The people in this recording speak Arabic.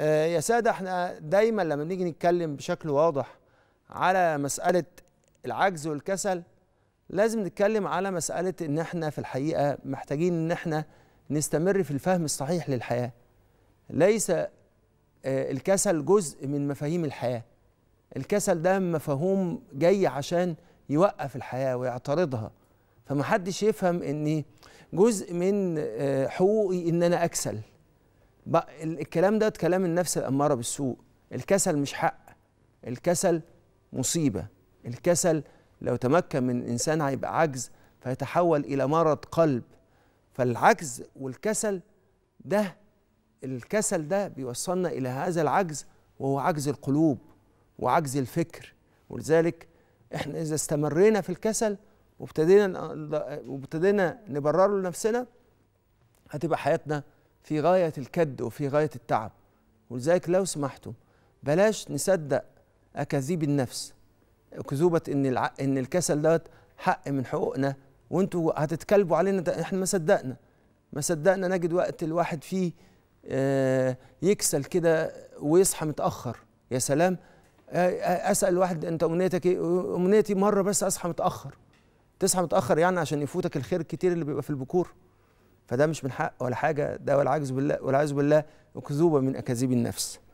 آه، يا ساده احنا دايما لما بنيجي نتكلم بشكل واضح على مساله العجز والكسل لازم نتكلم على مساله ان احنا في الحقيقه محتاجين ان احنا نستمر في الفهم الصحيح للحياه ليس آه، الكسل جزء من مفاهيم الحياه الكسل ده مفهوم جاي عشان يوقف الحياه ويعترضها فمحدش يفهم ان جزء من آه، حقوقي ان انا اكسل الكلام ده كلام النفس الأمارة بالسوء الكسل مش حق الكسل مصيبة الكسل لو تمكن من إنسان هيبقى عجز فيتحول إلى مرض قلب فالعجز والكسل ده الكسل ده بيوصلنا إلى هذا العجز وهو عجز القلوب وعجز الفكر ولذلك احنا إذا استمرينا في الكسل وابتدينا وابتدينا نبرره لنفسنا هتبقى حياتنا في غاية الكد وفي غاية التعب ولذلك لو سمحتم بلاش نصدق أكاذيب النفس أكذوبة إن الع... إن الكسل دوت حق من حقوقنا وأنتوا هتتكلبوا علينا إحنا ما صدقنا ما صدقنا نجد وقت الواحد فيه آه يكسل كده ويصحى متأخر يا سلام آه، آه، اسال الواحد انت امنيتك ايه امنيتي مره بس اصحى متاخر تصحى متاخر يعني عشان يفوتك الخير الكتير اللي بيبقى في البكور فده مش من حق ولا حاجه ده والعجز بالله والعجز بالله اكذوبه من اكاذيب النفس